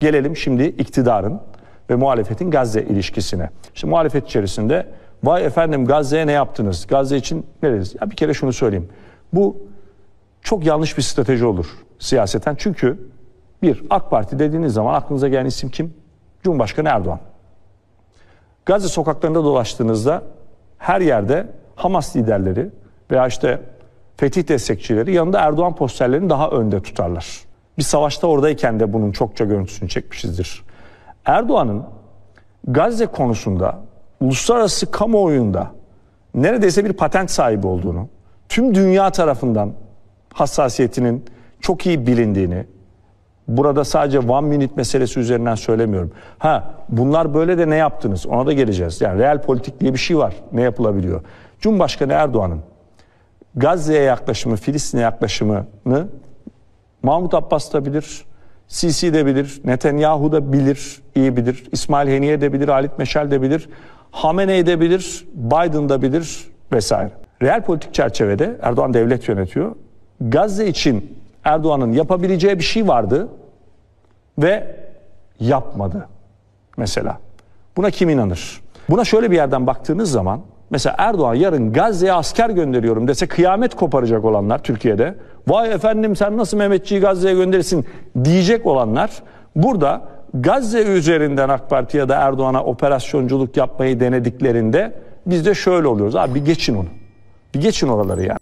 Gelelim şimdi iktidarın ve muhalefetin Gazze ilişkisine. Şimdi muhalefet içerisinde vay efendim Gazze'ye ne yaptınız? Gazze için ne dediniz? Ya bir kere şunu söyleyeyim. Bu çok yanlış bir strateji olur siyaseten. Çünkü bir AK Parti dediğiniz zaman aklınıza gelen isim kim? Cumhurbaşkanı Erdoğan. Gazze sokaklarında dolaştığınızda her yerde Hamas liderleri veya işte Fetih destekçileri yanında Erdoğan posterlerini daha önde tutarlar. Bir savaşta oradayken de bunun çokça görüntüsünü çekmişizdir. Erdoğan'ın Gazze konusunda uluslararası kamuoyunda neredeyse bir patent sahibi olduğunu, tüm dünya tarafından hassasiyetinin çok iyi bilindiğini, burada sadece one minute meselesi üzerinden söylemiyorum. Ha bunlar böyle de ne yaptınız ona da geleceğiz. Yani real politik diye bir şey var ne yapılabiliyor. Cumhurbaşkanı Erdoğan'ın Gazze'ye yaklaşımı, Filistin'e yaklaşımını Mahmut Abbas da bilir, Sisi de bilir, Netanyahu da bilir, iyi bilir, İsmail Heniye de bilir, Halit Meşel de bilir, Hamenei de bilir, Biden da bilir vesaire. Real politik çerçevede Erdoğan devlet yönetiyor. Gazze için Erdoğan'ın yapabileceği bir şey vardı ve yapmadı mesela. Buna kim inanır? Buna şöyle bir yerden baktığınız zaman Mesela Erdoğan yarın Gazze'ye asker gönderiyorum dese kıyamet koparacak olanlar Türkiye'de. Vay efendim sen nasıl Mehmetçiği Gazze'ye gönderirsin diyecek olanlar burada Gazze üzerinden AK Parti ya da Erdoğan'a operasyonculuk yapmayı denediklerinde biz de şöyle oluyoruz. Abi bir geçin onu. Bir geçin oraları ya.